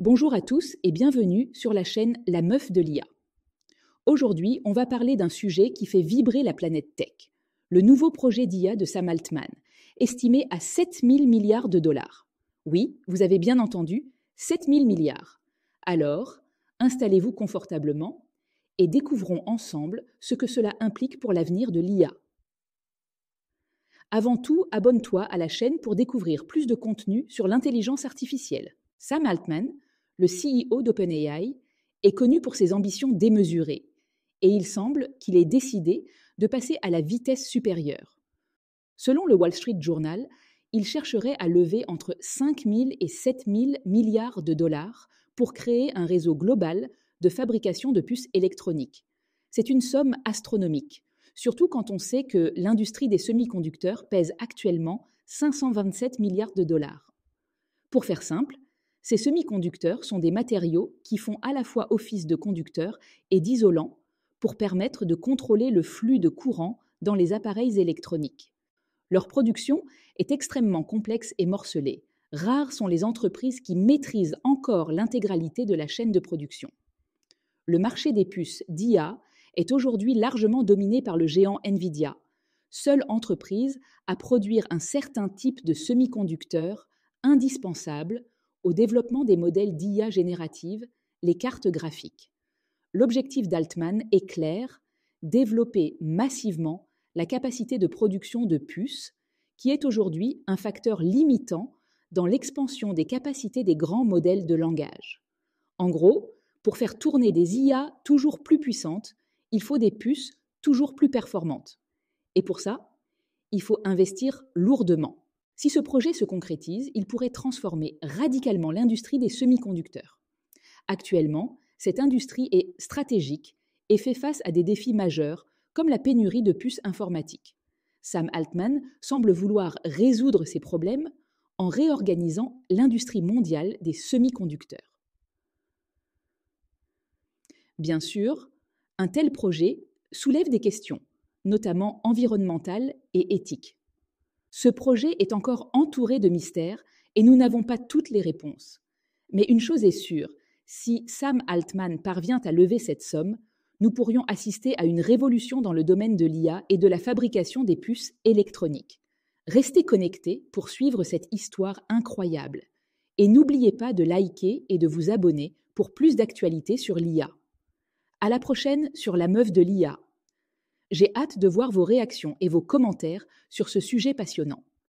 Bonjour à tous et bienvenue sur la chaîne La Meuf de l'IA. Aujourd'hui, on va parler d'un sujet qui fait vibrer la planète tech, le nouveau projet d'IA de Sam Altman, estimé à 7 000 milliards de dollars. Oui, vous avez bien entendu, 7 000 milliards. Alors, installez-vous confortablement et découvrons ensemble ce que cela implique pour l'avenir de l'IA. Avant tout, abonne-toi à la chaîne pour découvrir plus de contenu sur l'intelligence artificielle. Sam Altman, le CEO d'OpenAI, est connu pour ses ambitions démesurées, et il semble qu'il ait décidé de passer à la vitesse supérieure. Selon le Wall Street Journal, il chercherait à lever entre 5 000 et 7 000 milliards de dollars pour créer un réseau global de fabrication de puces électroniques. C'est une somme astronomique, surtout quand on sait que l'industrie des semi-conducteurs pèse actuellement 527 milliards de dollars. Pour faire simple, ces semi-conducteurs sont des matériaux qui font à la fois office de conducteur et d'isolant pour permettre de contrôler le flux de courant dans les appareils électroniques. Leur production est extrêmement complexe et morcelée. Rares sont les entreprises qui maîtrisent encore l'intégralité de la chaîne de production. Le marché des puces d'IA est aujourd'hui largement dominé par le géant Nvidia, seule entreprise à produire un certain type de semi-conducteurs indispensables au développement des modèles d'IA générative, les cartes graphiques. L'objectif d'Altman est clair, développer massivement la capacité de production de puces, qui est aujourd'hui un facteur limitant dans l'expansion des capacités des grands modèles de langage. En gros, pour faire tourner des IA toujours plus puissantes, il faut des puces toujours plus performantes. Et pour ça, il faut investir lourdement. Si ce projet se concrétise, il pourrait transformer radicalement l'industrie des semi-conducteurs. Actuellement, cette industrie est stratégique et fait face à des défis majeurs comme la pénurie de puces informatiques. Sam Altman semble vouloir résoudre ces problèmes en réorganisant l'industrie mondiale des semi-conducteurs. Bien sûr, un tel projet soulève des questions, notamment environnementales et éthiques. Ce projet est encore entouré de mystères et nous n'avons pas toutes les réponses. Mais une chose est sûre, si Sam Altman parvient à lever cette somme, nous pourrions assister à une révolution dans le domaine de l'IA et de la fabrication des puces électroniques. Restez connectés pour suivre cette histoire incroyable. Et n'oubliez pas de liker et de vous abonner pour plus d'actualités sur l'IA. À la prochaine sur la meuf de l'IA. J'ai hâte de voir vos réactions et vos commentaires sur ce sujet passionnant.